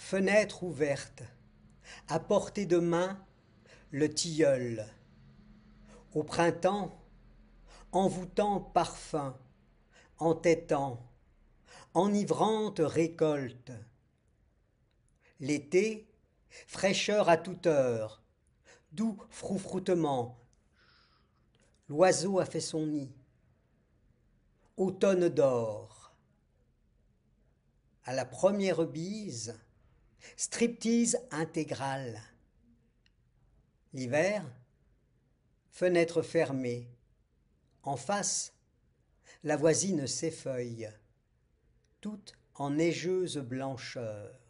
Fenêtre ouverte, à portée de main, le tilleul. Au printemps, envoûtant parfum, entêtant, enivrante récolte. L'été, fraîcheur à toute heure, doux froufroutement. L'oiseau a fait son nid. Automne d'or. À la première bise, Striptease intégrale. L'hiver, fenêtre fermée. En face, la voisine s'effeuille, toute en neigeuse blancheur.